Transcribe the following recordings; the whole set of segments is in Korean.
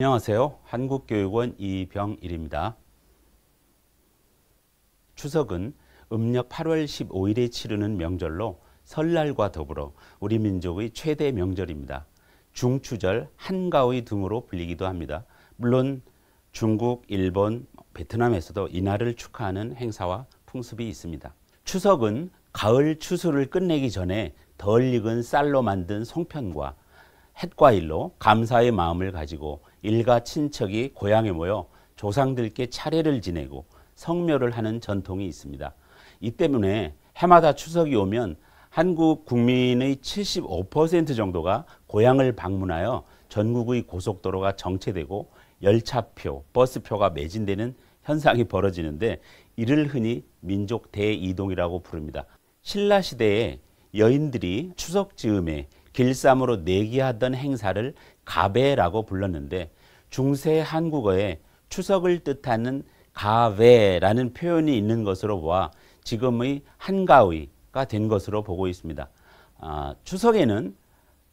안녕하세요. 한국교육원 이병일입니다. 추석은 음력 8월 15일에 치르는 명절로 설날과 더불어 우리 민족의 최대 명절입니다. 중추절, 한가위 등으로 불리기도 합니다. 물론 중국, 일본, 베트남에서도 이날을 축하하는 행사와 풍습이 있습니다. 추석은 가을 추수를 끝내기 전에 덜 익은 쌀로 만든 송편과 햇과 일로 감사의 마음을 가지고 일가 친척이 고향에 모여 조상들께 차례를 지내고 성묘를 하는 전통이 있습니다. 이 때문에 해마다 추석이 오면 한국 국민의 75% 정도가 고향을 방문하여 전국의 고속도로가 정체되고 열차표, 버스표가 매진되는 현상이 벌어지는데 이를 흔히 민족 대이동이라고 부릅니다. 신라 시대에 여인들이 추석 즈음에 길쌈으로 내기하던 행사를 가베라고 불렀는데 중세 한국어에 추석을 뜻하는 가베라는 표현이 있는 것으로 보아 지금의 한가위가 된 것으로 보고 있습니다. 아, 추석에는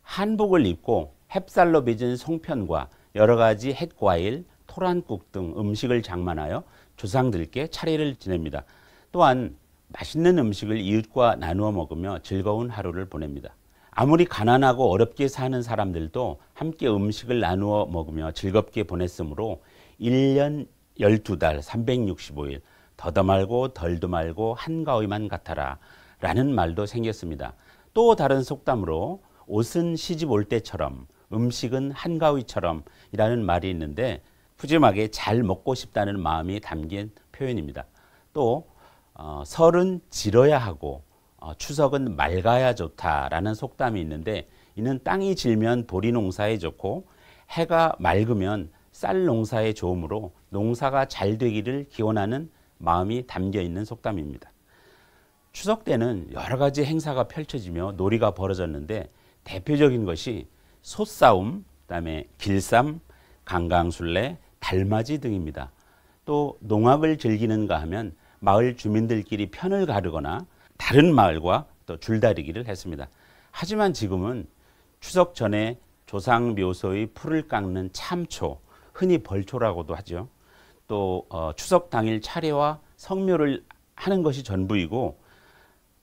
한복을 입고 햅쌀로 빚은 송편과 여러 가지 햇과일, 토란국 등 음식을 장만하여 조상들께 차례를 지냅니다. 또한 맛있는 음식을 이웃과 나누어 먹으며 즐거운 하루를 보냅니다. 아무리 가난하고 어렵게 사는 사람들도 함께 음식을 나누어 먹으며 즐겁게 보냈으므로 1년 12달 365일 더도 말고 덜도 말고 한가위만 같아라 라는 말도 생겼습니다. 또 다른 속담으로 옷은 시집 올 때처럼 음식은 한가위처럼 이라는 말이 있는데 푸짐하게 잘 먹고 싶다는 마음이 담긴 표현입니다. 또 어, 설은 지러야 하고 어, 추석은 맑아야 좋다라는 속담이 있는데 이는 땅이 질면 보리 농사에 좋고 해가 맑으면 쌀 농사에 좋으므로 농사가 잘 되기를 기원하는 마음이 담겨 있는 속담입니다. 추석 때는 여러 가지 행사가 펼쳐지며 놀이가 벌어졌는데 대표적인 것이 소싸움, 그다음에 길쌈, 강강술래, 달맞이 등입니다. 또 농악을 즐기는가 하면 마을 주민들끼리 편을 가르거나 다른 마을과 또 줄다리기를 했습니다. 하지만 지금은 추석 전에 조상 묘소의 풀을 깎는 참초, 흔히 벌초라고도 하죠. 또 어, 추석 당일 차례와 성묘를 하는 것이 전부이고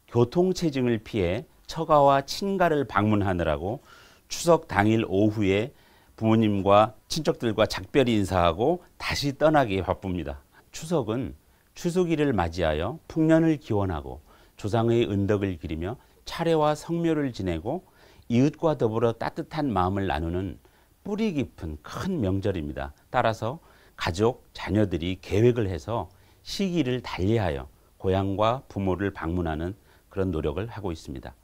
교통체증을 피해 처가와 친가를 방문하느라고 추석 당일 오후에 부모님과 친척들과 작별 인사하고 다시 떠나기 바쁩니다. 추석은 추수기를 맞이하여 풍년을 기원하고 조상의 은덕을 기리며 차례와 성묘를 지내고 이웃과 더불어 따뜻한 마음을 나누는 뿌리 깊은 큰 명절입니다. 따라서 가족, 자녀들이 계획을 해서 시기를 달리하여 고향과 부모를 방문하는 그런 노력을 하고 있습니다.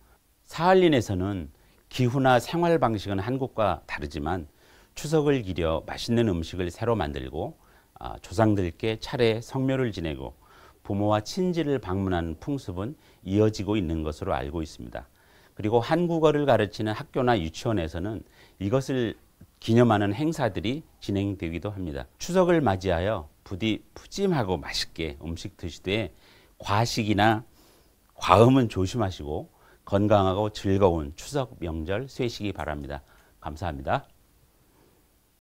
사할린에서는 기후나 생활 방식은 한국과 다르지만 추석을 기려 맛있는 음식을 새로 만들고 아, 조상들께 차례 성묘를 지내고 부모와 친지를 방문하는 풍습은 이어지고 있는 것으로 알고 있습니다. 그리고 한국어를 가르치는 학교나 유치원에서는 이것을 기념하는 행사들이 진행되기도 합니다. 추석을 맞이하여 부디 푸짐하고 맛있게 음식 드시되 과식이나 과음은 조심하시고 건강하고 즐거운 추석 명절 쇠시기 바랍니다. 감사합니다.